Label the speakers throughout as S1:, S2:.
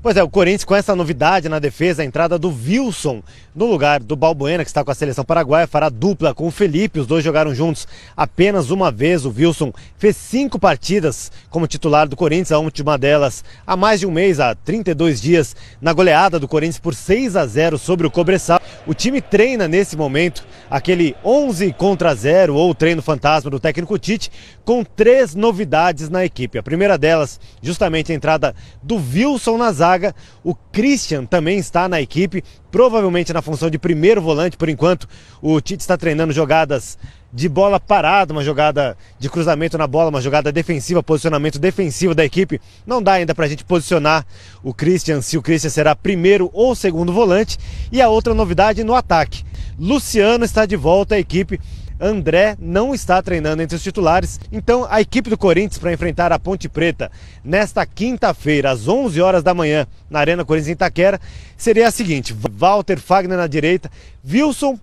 S1: Pois é, o Corinthians com essa novidade na defesa, a entrada do Wilson no lugar do Balbuena, que está com a seleção paraguaia, fará dupla com o Felipe. Os dois jogaram juntos apenas uma vez. O Wilson fez cinco partidas como titular do Corinthians, a última delas há mais de um mês, há 32 dias, na goleada do Corinthians por 6 a 0 sobre o Cobressal. O time treina nesse momento aquele 11 contra 0 ou treino fantasma do técnico Tite, com três novidades na equipe. A primeira delas, justamente a entrada do Wilson nas zaga. O Christian também está na equipe, provavelmente na função de primeiro volante por enquanto. O Tite está treinando jogadas de bola parada, uma jogada de cruzamento na bola, uma jogada defensiva, posicionamento defensivo da equipe. Não dá ainda para a gente posicionar o Christian, se o Christian será primeiro ou segundo volante. E a outra novidade no ataque. Luciano está de volta à equipe André não está treinando entre os titulares, então a equipe do Corinthians para enfrentar a Ponte Preta nesta quinta-feira, às 11 horas da manhã, na Arena Corinthians em Itaquera, seria a seguinte: Walter Fagner na direita, Wilson,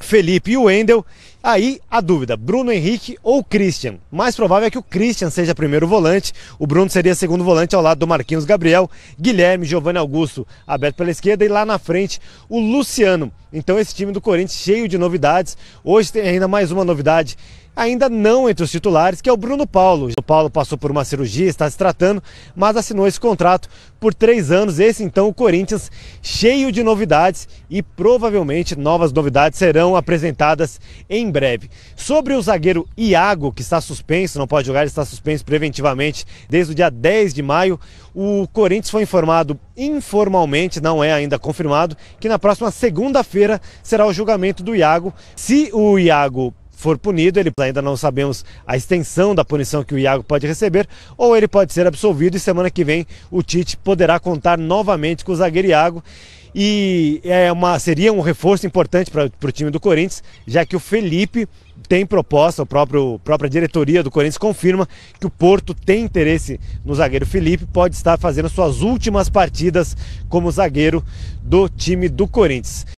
S1: Felipe e Wendel Aí a dúvida, Bruno Henrique ou Christian? Mais provável é que o Christian seja primeiro volante, o Bruno seria segundo volante ao lado do Marquinhos Gabriel, Guilherme, Giovanni Augusto aberto pela esquerda e lá na frente o Luciano. Então esse time do Corinthians cheio de novidades. Hoje tem ainda mais uma novidade ainda não entre os titulares, que é o Bruno Paulo. O Paulo passou por uma cirurgia, está se tratando, mas assinou esse contrato por três anos. Esse então o Corinthians cheio de novidades e provavelmente novas novidades serão apresentadas em breve. Sobre o zagueiro Iago, que está suspenso, não pode jogar, está suspenso preventivamente desde o dia 10 de maio, o Corinthians foi informado informalmente, não é ainda confirmado, que na próxima segunda-feira será o julgamento do Iago. Se o Iago for punido, ele ainda não sabemos a extensão da punição que o Iago pode receber, ou ele pode ser absolvido e semana que vem o Tite poderá contar novamente com o zagueiro Iago e é uma, seria um reforço importante para o time do Corinthians, já que o Felipe tem proposta, a própria diretoria do Corinthians confirma que o Porto tem interesse no zagueiro Felipe, pode estar fazendo suas últimas partidas como zagueiro do time do Corinthians.